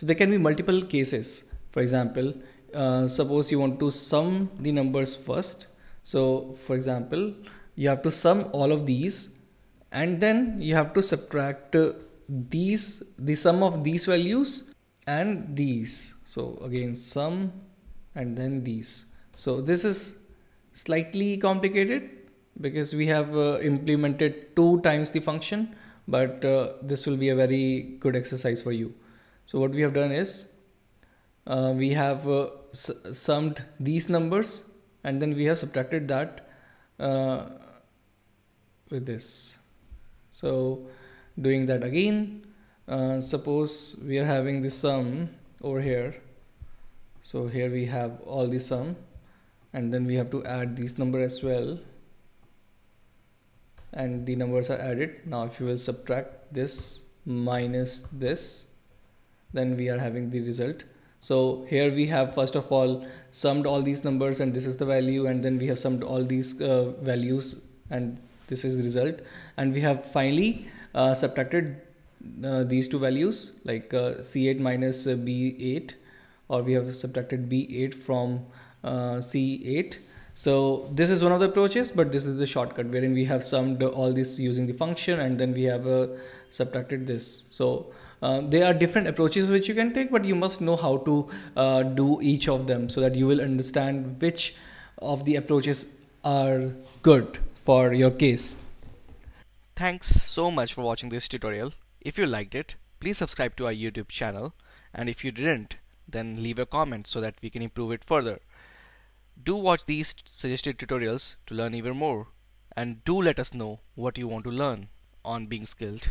So there can be multiple cases. For example, uh, suppose you want to sum the numbers first. So for example, you have to sum all of these and then you have to subtract uh, these, the sum of these values and these. So again, sum and then these. So this is slightly complicated because we have uh, implemented two times the function, but uh, this will be a very good exercise for you. So what we have done is uh, we have uh, summed these numbers and then we have subtracted that uh, with this. So doing that again, uh, suppose we are having this sum over here. So here we have all the sum and then we have to add these number as well and the numbers are added now if you will subtract this minus this then we are having the result so here we have first of all summed all these numbers and this is the value and then we have summed all these uh, values and this is the result and we have finally uh, subtracted uh, these two values like uh, c8 minus uh, b8 or we have subtracted b8 from uh, c8 so this is one of the approaches but this is the shortcut wherein we have summed all this using the function and then we have subtracted this so uh, there are different approaches which you can take but you must know how to uh, do each of them so that you will understand which of the approaches are good for your case thanks so much for watching this tutorial if you liked it please subscribe to our youtube channel and if you didn't then leave a comment so that we can improve it further do watch these suggested tutorials to learn even more and do let us know what you want to learn on being skilled